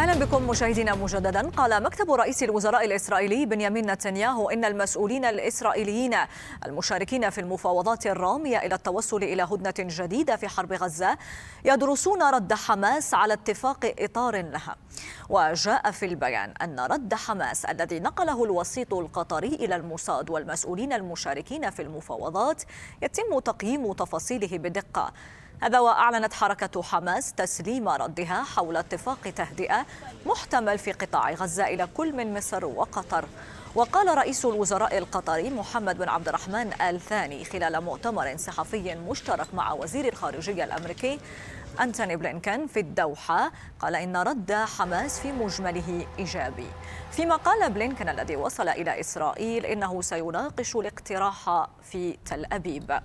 اهلا بكم مشاهدينا مجددا قال مكتب رئيس الوزراء الاسرائيلي بنيامين نتنياهو ان المسؤولين الاسرائيليين المشاركين في المفاوضات الراميه الى التوصل الى هدنه جديده في حرب غزه يدرسون رد حماس على اتفاق اطار لها وجاء في البيان ان رد حماس الذي نقله الوسيط القطري الى الموساد والمسؤولين المشاركين في المفاوضات يتم تقييم تفاصيله بدقه هذا وأعلنت حركة حماس تسليم ردها حول اتفاق تهدئة محتمل في قطاع غزة إلى كل من مصر وقطر وقال رئيس الوزراء القطري محمد بن عبد الرحمن آل ثاني خلال مؤتمر صحفي مشترك مع وزير الخارجية الأمريكي أنتوني بلينكن في الدوحة قال إن رد حماس في مجمله إيجابي فيما قال بلينكن الذي وصل إلى إسرائيل إنه سيناقش الاقتراح في تل أبيب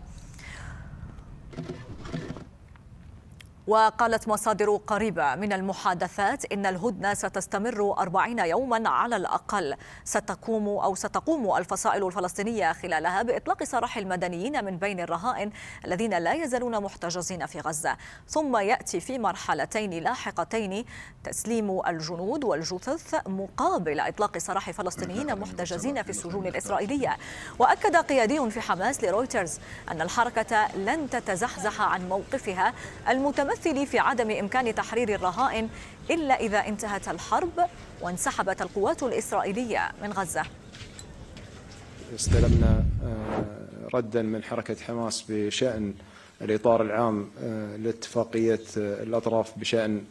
وقالت مصادر قريبة من المحادثات إن الهدنة ستستمر أربعين يوما على الأقل ستقوم أو ستقوم الفصائل الفلسطينية خلالها بإطلاق سراح المدنيين من بين الرهائن الذين لا يزالون محتجزين في غزة ثم يأتي في مرحلتين لاحقتين تسليم الجنود والجثث مقابل إطلاق سراح فلسطينيين محتجزين في السجون الإسرائيلية وأكد قيادي في حماس لرويترز أن الحركة لن تتزحزح عن موقفها المتمثل الممثل في عدم إمكان تحرير الرهائن إلا إذا انتهت الحرب وانسحبت القوات الإسرائيلية من غزة استلمنا آه، ردا من حركة حماس بشأن الإطار العام آه، لاتفاقية آه، الأطراف بشأن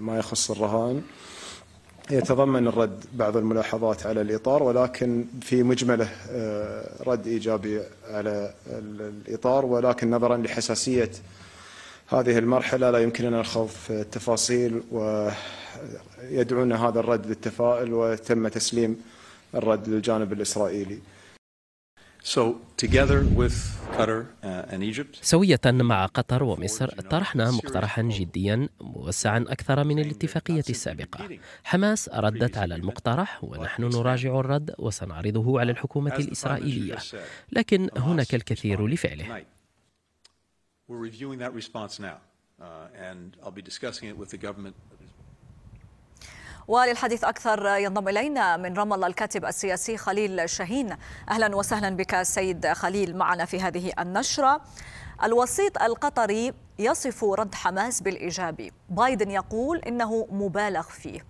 ما يخص الرهائن يتضمن الرد بعض الملاحظات على الإطار ولكن في مجمله رد إيجابي على الإطار ولكن نظرا لحساسية هذه المرحلة لا يمكننا الخوض في التفاصيل ويدعونا هذا الرد للتفاؤل وتم تسليم الرد للجانب الإسرائيلي So, together with Qatar uh, and Egypt. سوية مع قطر ومصر طرحنا مقترحا جديا موسعا أكثر من الاتفاقية السابقة حماس ردت على المقترح ونحن نراجع الرد وسنعرضه على الحكومة الإسرائيلية لكن هناك الكثير لفعله We're reviewing that response now, uh, and I'll be discussing it with the government وللحديث أكثر ينضم إلينا من رام الله الكاتب السياسي خليل شاهين أهلا وسهلا بك السيد خليل معنا في هذه النشرة الوسيط القطري يصف رد حماس بالإيجابي بايدن يقول إنه مبالغ فيه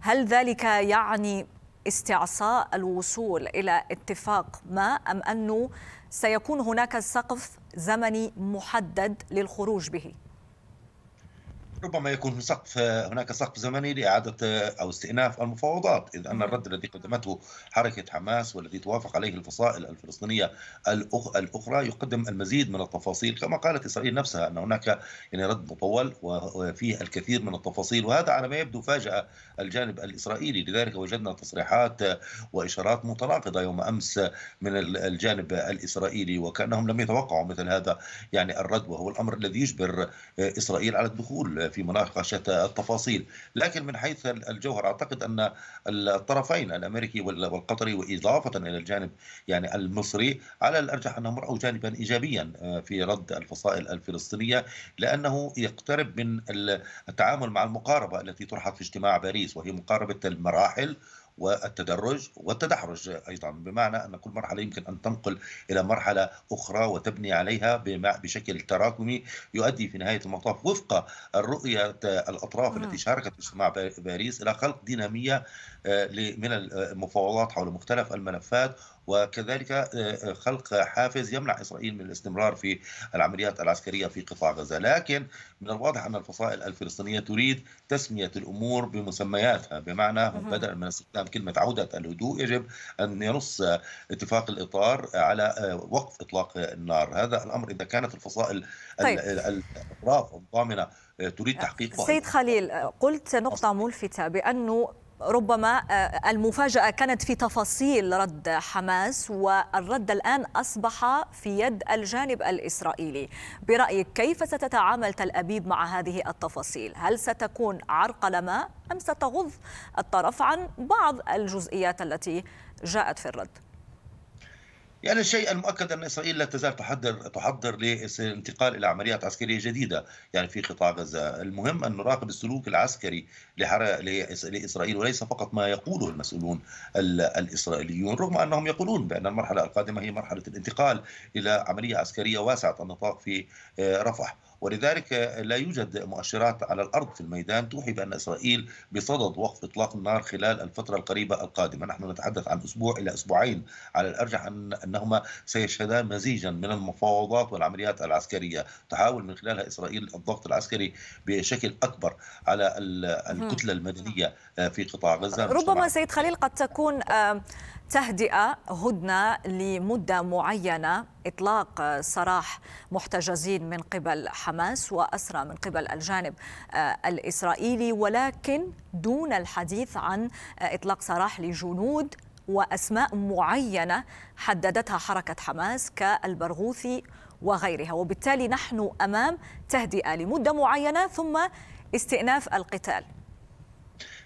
هل ذلك يعني استعصاء الوصول إلى اتفاق ما أم أنه سيكون هناك سقف زمني محدد للخروج به؟ ربما يكون سقف هناك سقف زمني لإعادة أو استئناف المفاوضات إذ أن نعم. الرد الذي قدمته حركة حماس والذي توافق عليه الفصائل الفلسطينية الأخرى يقدم المزيد من التفاصيل كما قالت إسرائيل نفسها أن هناك يعني رد مطول وفيه الكثير من التفاصيل وهذا على ما يبدو فاجأ الجانب الإسرائيلي لذلك وجدنا تصريحات وإشارات متناقضة يوم أمس من الجانب الإسرائيلي وكأنهم لم يتوقعوا مثل هذا يعني الرد وهو الأمر الذي يجبر إسرائيل على الدخول في مناقشه التفاصيل لكن من حيث الجوهر اعتقد ان الطرفين الامريكي والقطري واضافه الى الجانب يعني المصري على الارجح انهم راوا جانبا ايجابيا آه، في رد الفصائل الفلسطينيه لانه يقترب من التعامل مع المقاربه التي طرحت في اجتماع باريس وهي مقاربه المراحل والتدرج والتدحرج ايضا بمعنى ان كل مرحله يمكن ان تنقل الى مرحله اخرى وتبني عليها بشكل تراكمي يؤدي في نهايه المطاف وفق الرؤيه الاطراف نعم. التي شاركت في اجتماع باريس الى خلق ديناميه آه، من المفاوضات حول مختلف الملفات وكذلك آه، آه، خلق حافز يمنع إسرائيل من الاستمرار في العمليات العسكرية في قطاع غزة لكن من الواضح أن الفصائل الفلسطينية تريد تسمية الأمور بمسمياتها بمعنى بدلا من استخدام كلمة عودة الهدوء يجب أن ينص اتفاق الإطار على آه، وقف إطلاق النار هذا الأمر إذا كانت الفصائل طيب. الأطراف الضامنة تريد تحقيق سيد خليل قلت نقطة ملفتة بأنه ربما آه، المفاجأة كانت في تفاصيل رد حماس والرد الآن أصبح في يد الجانب الإسرائيلي برأيك كيف ستتعامل تل أبيب مع هذه التفاصيل هل ستكون عرقلة ما أم ستغض الطرف عن بعض الجزئيات التي جاءت في الرد؟ يعني الشيء المؤكد ان اسرائيل لا تزال تحضر تحضر للانتقال الى عمليات عسكريه جديده يعني في قطاع غزه، المهم ان نراقب السلوك العسكري لاسرائيل وليس فقط ما يقوله المسؤولون الاسرائيليون، رغم انهم يقولون بان المرحله القادمه هي مرحله الانتقال الى عمليه عسكريه واسعه النطاق في آه، رفح. ولذلك لا يوجد مؤشرات على الارض في الميدان توحي بان اسرائيل بصدد وقف اطلاق النار خلال الفتره القريبه القادمه، نحن نتحدث عن اسبوع الى اسبوعين على الارجح ان انهما سيشهدان مزيجا من المفاوضات والعمليات العسكريه، تحاول من خلالها اسرائيل الضغط العسكري بشكل اكبر على الكتله المدنيه في قطاع غزه ربما سيد خليل قد تكون تهدئة هدنة لمدة معينة إطلاق سراح محتجزين من قبل حماس وأسرى من قبل الجانب آه، الإسرائيلي ولكن دون الحديث عن آه، إطلاق سراح لجنود وأسماء معينة حددتها حركة حماس كالبرغوثي وغيرها وبالتالي نحن أمام تهدئة لمدة معينة ثم استئناف القتال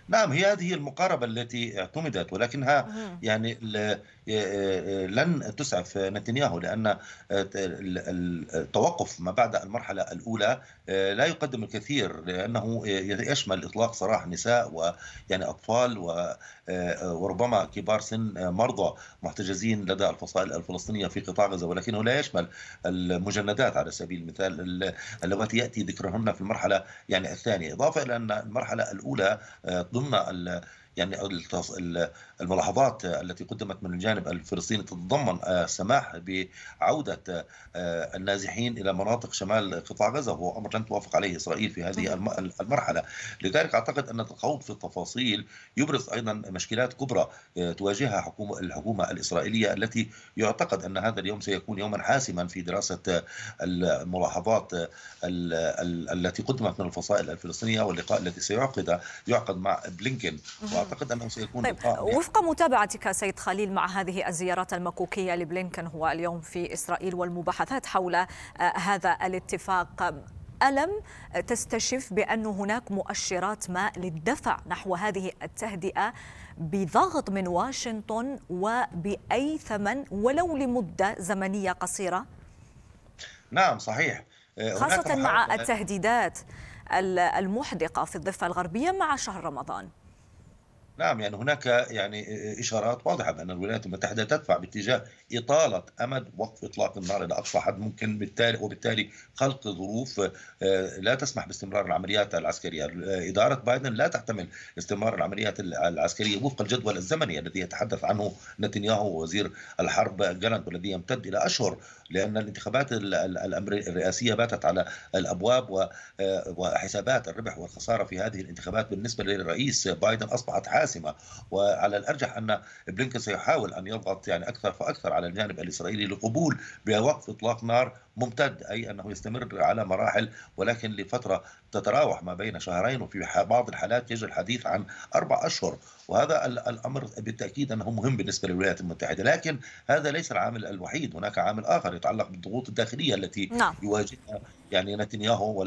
نعم هي هذه المقاربة التي اعتمدت ولكنها يعني لن تسعف نتنياهو لأن التوقف ما بعد المرحلة الأولى آه، لا يقدم الكثير لأنه يشمل إطلاق سراح نساء ويعني أطفال و آه، وربما كبار سن آه، مرضى محتجزين لدى الفصائل الفلسطينية في قطاع غزة ولكنه لا يشمل المجندات على سبيل المثال اللواتي يأتي ذكرهن في المرحلة يعني الثانية إضافة إلى أن المرحلة الأولى آه، ضمن يعني الملاحظات التي قدمت من الجانب الفلسطيني تتضمن السماح آه، بعودة آه، النازحين إلى مناطق شمال قطاع غزة وهو أمر لن توافق عليه إسرائيل في هذه المرحلة لذلك أعتقد أن الخوض في التفاصيل يبرز أيضا مشكلات كبرى آه، تواجهها حكومة الحكومة الإسرائيلية التي يعتقد أن هذا اليوم سيكون يوما حاسما في دراسة الملاحظات التي قدمت من الفصائل الفلسطينية واللقاء الذي سيعقد يعقد مع بلينكن اعتقد انه سيكون طيب يعني. وفق متابعتك سيد خليل مع هذه الزيارات المكوكيه لبلينكن هو اليوم في اسرائيل والمباحثات حول آه، هذا الاتفاق ألم تستشف بأن هناك مؤشرات ما للدفع نحو هذه التهدئة بضغط من واشنطن وبأي ثمن ولو لمدة زمنية قصيرة؟ نعم صحيح آه، خاصة مع التهديدات المحدقة في الضفة الغربية مع شهر رمضان نعم يعني هناك يعني آه، آه، اشارات واضحه بان الولايات المتحده تدفع باتجاه اطاله امد وقف اطلاق النار الى اقصى حد ممكن بالتالي وبالتالي خلق ظروف آه، لا تسمح باستمرار العمليات العسكريه، اداره بايدن لا تحتمل استمرار العمليات العسكريه وفق الجدول الزمني الذي يتحدث عنه نتنياهو وزير الحرب جالنت والذي يمتد الى اشهر لان الانتخابات الرئاسيه باتت على الابواب وحسابات الربح والخساره في هذه الانتخابات بالنسبه للرئيس بايدن اصبحت حاجة حاسمه وعلى الارجح ان بلينكن سيحاول ان يضغط يعني اكثر فاكثر على الجانب الاسرائيلي لقبول بوقف اطلاق نار ممتد اي انه يستمر على مراحل ولكن لفتره تتراوح ما بين شهرين وفي بعض الحالات يجري الحديث عن اربع اشهر وهذا الامر بالتاكيد انه مهم بالنسبه للولايات المتحده لكن هذا ليس العامل الوحيد هناك عامل اخر يتعلق بالضغوط الداخليه التي نعم. يواجهها يعني نتنياهو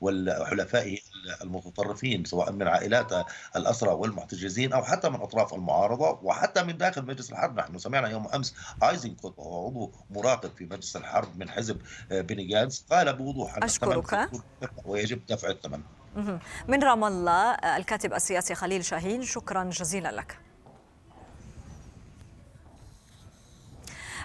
وحلفائه المتطرفين سواء من عائلات الأسرى والمحتجزين أو حتى من أطراف المعارضة وحتى من داخل مجلس الحرب نحن سمعنا يوم أمس ايزنكوت وهو عضو مراقب في مجلس الحرب من حزب بني جانس قال بوضوح أن أشكرك ويجب دفع الثمن من رام الله الكاتب السياسي خليل شاهين شكرا جزيلا لك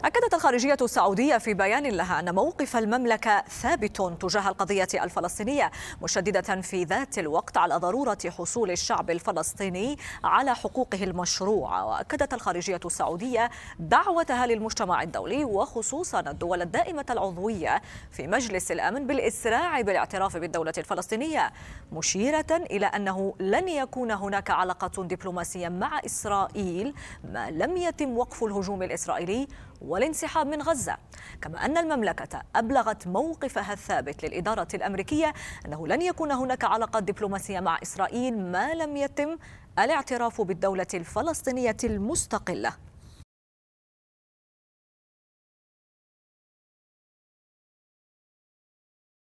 أكدت الخارجية السعودية في بيان لها أن موقف المملكة ثابت تجاه القضية الفلسطينية مشددة في ذات الوقت على ضرورة حصول الشعب الفلسطيني على حقوقه المشروعة وأكدت الخارجية السعودية دعوتها للمجتمع الدولي وخصوصا الدول الدائمة العضوية في مجلس الأمن بالإسراع بالاعتراف بالدولة الفلسطينية مشيرة إلى أنه لن يكون هناك علاقة دبلوماسية مع إسرائيل ما لم يتم وقف الهجوم الإسرائيلي والانسحاب من غزة كما أن المملكة أبلغت موقفها الثابت للإدارة الأمريكية أنه لن يكون هناك علاقات دبلوماسية مع إسرائيل ما لم يتم الاعتراف بالدولة الفلسطينية المستقلة